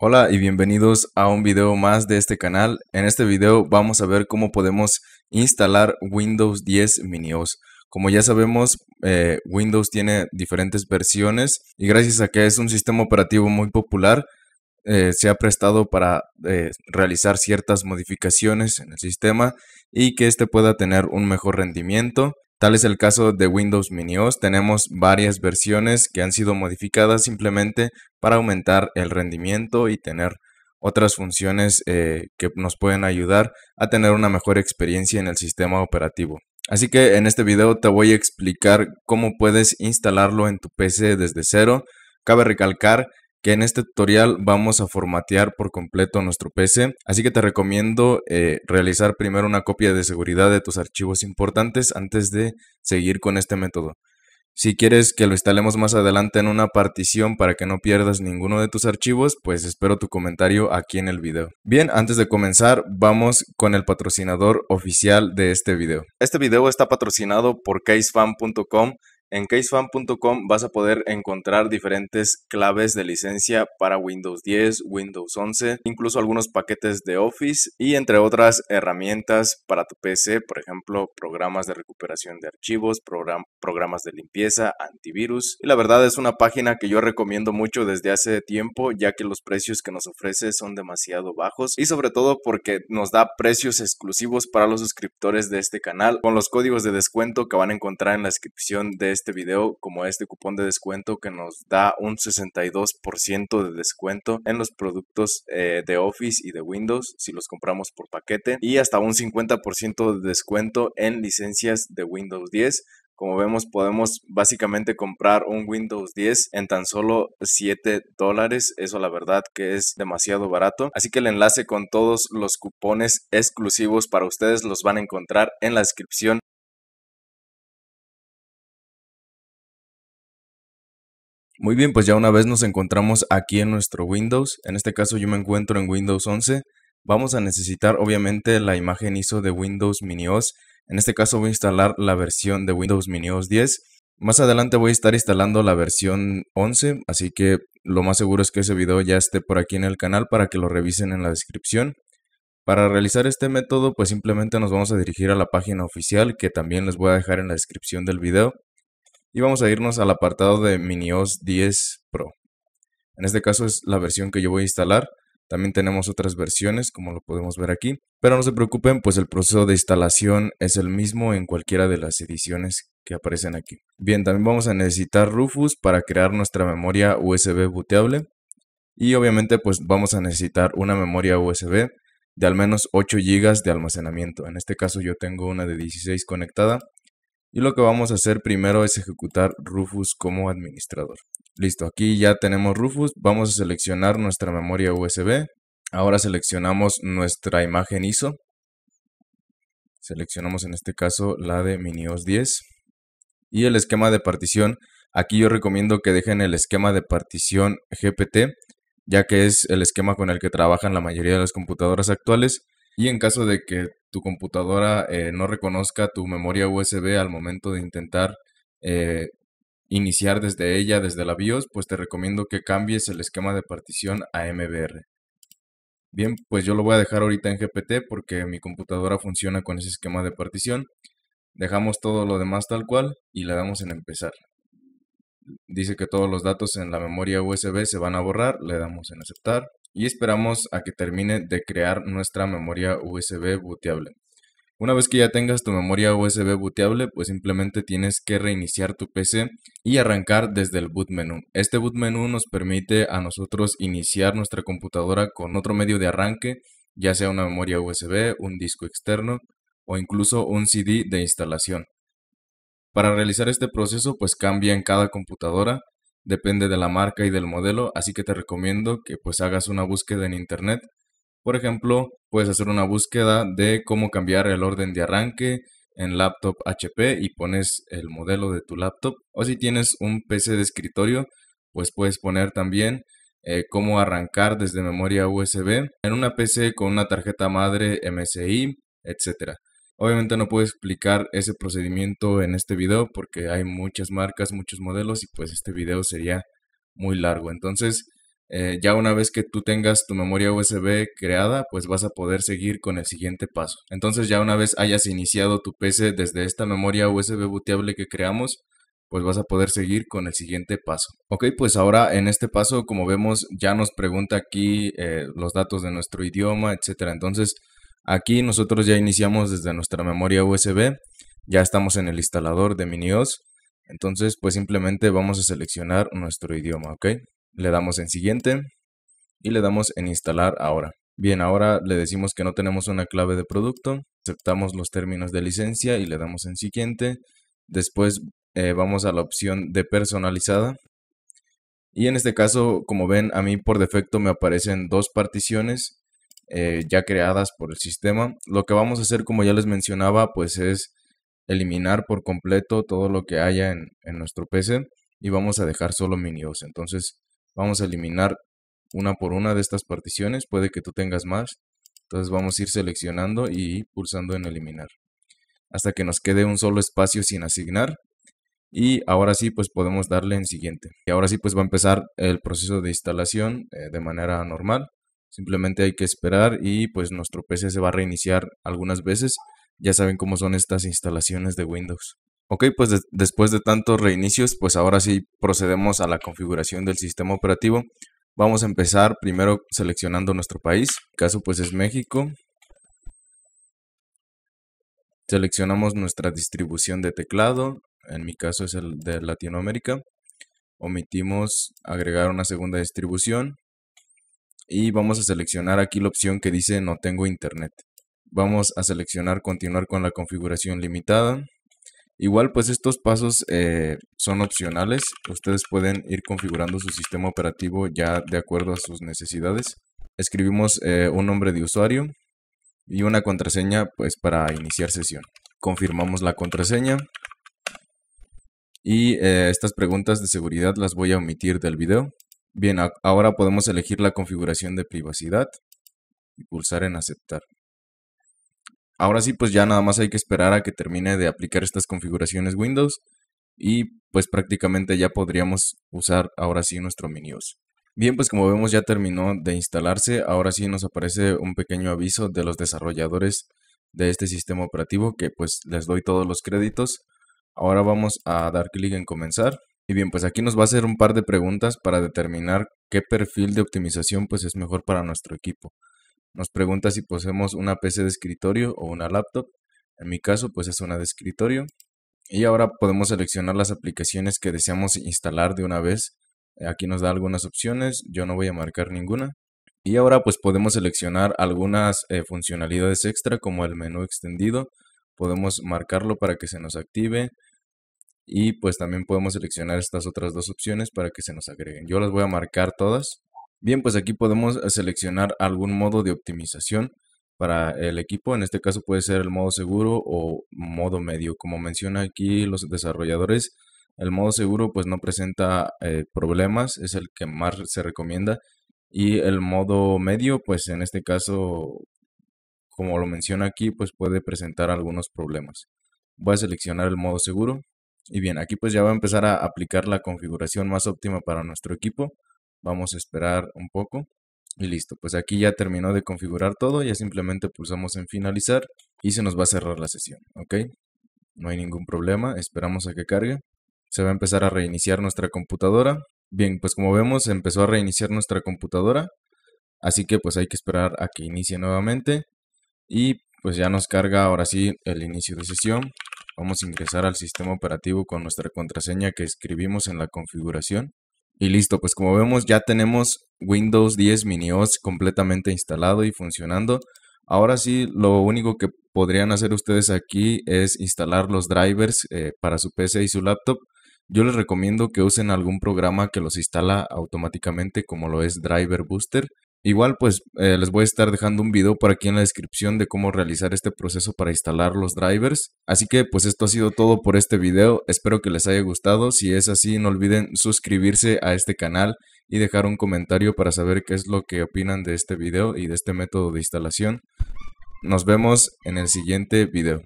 Hola y bienvenidos a un video más de este canal. En este video vamos a ver cómo podemos instalar Windows 10 Minios. Como ya sabemos, eh, Windows tiene diferentes versiones y gracias a que es un sistema operativo muy popular, eh, se ha prestado para eh, realizar ciertas modificaciones en el sistema y que éste pueda tener un mejor rendimiento Tal es el caso de Windows MiniOS, tenemos varias versiones que han sido modificadas simplemente para aumentar el rendimiento y tener otras funciones eh, que nos pueden ayudar a tener una mejor experiencia en el sistema operativo. Así que en este video te voy a explicar cómo puedes instalarlo en tu PC desde cero. Cabe recalcar en este tutorial vamos a formatear por completo nuestro PC, así que te recomiendo eh, realizar primero una copia de seguridad de tus archivos importantes antes de seguir con este método. Si quieres que lo instalemos más adelante en una partición para que no pierdas ninguno de tus archivos, pues espero tu comentario aquí en el video. Bien, antes de comenzar, vamos con el patrocinador oficial de este video. Este video está patrocinado por casefan.com en casefan.com vas a poder encontrar diferentes claves de licencia para Windows 10, Windows 11, incluso algunos paquetes de Office y entre otras herramientas para tu PC, por ejemplo, programas de recuperación de archivos, programas de limpieza, antivirus. Y la verdad es una página que yo recomiendo mucho desde hace tiempo, ya que los precios que nos ofrece son demasiado bajos y sobre todo porque nos da precios exclusivos para los suscriptores de este canal con los códigos de descuento que van a encontrar en la descripción de este este video como este cupón de descuento que nos da un 62% de descuento en los productos eh, de Office y de Windows si los compramos por paquete y hasta un 50% de descuento en licencias de Windows 10. Como vemos, podemos básicamente comprar un Windows 10 en tan solo 7 dólares. Eso la verdad que es demasiado barato. Así que el enlace con todos los cupones exclusivos para ustedes los van a encontrar en la descripción Muy bien, pues ya una vez nos encontramos aquí en nuestro Windows, en este caso yo me encuentro en Windows 11, vamos a necesitar obviamente la imagen ISO de Windows Mini OS, en este caso voy a instalar la versión de Windows Mini OS 10, más adelante voy a estar instalando la versión 11, así que lo más seguro es que ese video ya esté por aquí en el canal para que lo revisen en la descripción. Para realizar este método pues simplemente nos vamos a dirigir a la página oficial que también les voy a dejar en la descripción del video. Y vamos a irnos al apartado de MiniOS 10 Pro. En este caso es la versión que yo voy a instalar. También tenemos otras versiones, como lo podemos ver aquí. Pero no se preocupen, pues el proceso de instalación es el mismo en cualquiera de las ediciones que aparecen aquí. Bien, también vamos a necesitar Rufus para crear nuestra memoria USB booteable. Y obviamente pues vamos a necesitar una memoria USB de al menos 8 GB de almacenamiento. En este caso yo tengo una de 16 conectada y lo que vamos a hacer primero es ejecutar Rufus como administrador. Listo, aquí ya tenemos Rufus. Vamos a seleccionar nuestra memoria USB. Ahora seleccionamos nuestra imagen ISO. Seleccionamos en este caso la de MiniOS 10. Y el esquema de partición. Aquí yo recomiendo que dejen el esquema de partición GPT, ya que es el esquema con el que trabajan la mayoría de las computadoras actuales. Y en caso de que tu computadora eh, no reconozca tu memoria USB al momento de intentar eh, iniciar desde ella, desde la BIOS, pues te recomiendo que cambies el esquema de partición a MBR. Bien, pues yo lo voy a dejar ahorita en GPT porque mi computadora funciona con ese esquema de partición. Dejamos todo lo demás tal cual y le damos en empezar. Dice que todos los datos en la memoria USB se van a borrar, le damos en aceptar y esperamos a que termine de crear nuestra memoria USB booteable. Una vez que ya tengas tu memoria USB booteable, pues simplemente tienes que reiniciar tu PC y arrancar desde el boot Menu. Este boot Menu nos permite a nosotros iniciar nuestra computadora con otro medio de arranque, ya sea una memoria USB, un disco externo o incluso un CD de instalación. Para realizar este proceso, pues cambia en cada computadora depende de la marca y del modelo, así que te recomiendo que pues hagas una búsqueda en internet. Por ejemplo, puedes hacer una búsqueda de cómo cambiar el orden de arranque en laptop HP y pones el modelo de tu laptop. O si tienes un PC de escritorio, pues puedes poner también eh, cómo arrancar desde memoria USB en una PC con una tarjeta madre MSI, etc. Obviamente no puedo explicar ese procedimiento en este video porque hay muchas marcas, muchos modelos y pues este video sería muy largo. Entonces, eh, ya una vez que tú tengas tu memoria USB creada, pues vas a poder seguir con el siguiente paso. Entonces, ya una vez hayas iniciado tu PC desde esta memoria USB booteable que creamos, pues vas a poder seguir con el siguiente paso. Ok, pues ahora en este paso, como vemos, ya nos pregunta aquí eh, los datos de nuestro idioma, etcétera. Entonces, Aquí nosotros ya iniciamos desde nuestra memoria USB, ya estamos en el instalador de MiniOS, entonces pues simplemente vamos a seleccionar nuestro idioma, ¿ok? Le damos en siguiente y le damos en instalar ahora. Bien, ahora le decimos que no tenemos una clave de producto, aceptamos los términos de licencia y le damos en siguiente. Después eh, vamos a la opción de personalizada. Y en este caso, como ven, a mí por defecto me aparecen dos particiones eh, ya creadas por el sistema. Lo que vamos a hacer, como ya les mencionaba, pues es eliminar por completo todo lo que haya en, nuestro PC y vamos a dejar solo minios. E. Entonces vamos a eliminar una por una de estas particiones, puede que tú tengas más. Entonces vamos a ir seleccionando y pulsando en eliminar hasta que nos quede un solo espacio sin asignar y ahora sí pues podemos darle en siguiente y ahora sí pues va a empezar el proceso de instalación eh, de manera normal Simplemente hay que esperar y pues nuestro PC se va a reiniciar algunas veces. Ya saben cómo son estas instalaciones de Windows. Ok, pues después de tantos reinicios, pues ahora sí procedemos a la configuración del sistema operativo. Vamos a empezar primero seleccionando nuestro país. En mi caso pues es México. Seleccionamos nuestra distribución de teclado. En mi caso es el de Latinoamérica. Omitimos agregar una segunda distribución y vamos a seleccionar aquí la opción que dice no tengo internet. Vamos a seleccionar continuar con la configuración limitada. Igual pues estos pasos eh, son opcionales, ustedes pueden ir configurando su sistema operativo ya de acuerdo a sus necesidades. Escribimos eh, un nombre de usuario y una contraseña pues para iniciar sesión. Confirmamos la contraseña y eh, estas preguntas de seguridad las voy a omitir del video. Bien, ahora podemos elegir la configuración de privacidad y pulsar en aceptar. Ahora sí, pues ya nada más hay que esperar a que termine de aplicar estas configuraciones Windows y pues prácticamente ya podríamos usar ahora sí nuestro MiniOS. Bien, pues como vemos ya terminó de instalarse, ahora sí nos aparece un pequeño aviso de los desarrolladores de este sistema operativo que pues les doy todos los créditos. Ahora vamos a dar clic en comenzar y bien, pues aquí nos va a hacer un par de preguntas para determinar qué perfil de optimización pues es mejor para nuestro equipo. Nos pregunta si poseemos una PC de escritorio o una laptop. En mi caso pues es una de escritorio. Y ahora podemos seleccionar las aplicaciones que deseamos instalar de una vez. Aquí nos da algunas opciones, yo no voy a marcar ninguna. Y ahora pues podemos seleccionar algunas eh, funcionalidades extra como el menú extendido. Podemos marcarlo para que se nos active y pues también podemos seleccionar estas otras dos opciones para que se nos agreguen. Yo las voy a marcar todas. Bien, pues aquí podemos eh, seleccionar algún modo de optimización para el equipo. En este caso puede ser el modo seguro o modo medio. Como menciona aquí los desarrolladores, el modo seguro pues no presenta eh, problemas, es el que más se recomienda. Y el modo medio, pues en este caso, como lo menciona aquí, pues puede presentar algunos problemas. Voy a seleccionar el modo seguro, y bien, aquí pues ya va a empezar a aplicar la configuración más óptima para nuestro equipo. Vamos a esperar un poco. Y listo, pues aquí ya terminó de configurar todo, ya simplemente pulsamos en finalizar y se nos va a cerrar la sesión, ¿ok? No hay ningún problema, esperamos a que cargue. Se va a empezar a reiniciar nuestra computadora. Bien, pues como vemos empezó a reiniciar nuestra computadora, así que pues hay que esperar a que inicie nuevamente y pues ya nos carga ahora sí el inicio de sesión. Vamos a ingresar al sistema operativo con nuestra contraseña que escribimos en la configuración. Y listo, pues como vemos ya tenemos Windows 10 Mini OS completamente instalado y funcionando. Ahora sí, lo único que podrían hacer ustedes aquí es instalar los drivers eh, para su PC y su laptop. Yo les recomiendo que usen algún programa que los instala automáticamente como lo es Driver Booster. Igual pues eh, les voy a estar dejando un video por aquí en la descripción de cómo realizar este proceso para instalar los drivers. Así que pues esto ha sido todo por este video, espero que les haya gustado, si es así no olviden suscribirse a este canal y dejar un comentario para saber qué es lo que opinan de este video y de este método de instalación. Nos vemos en el siguiente video.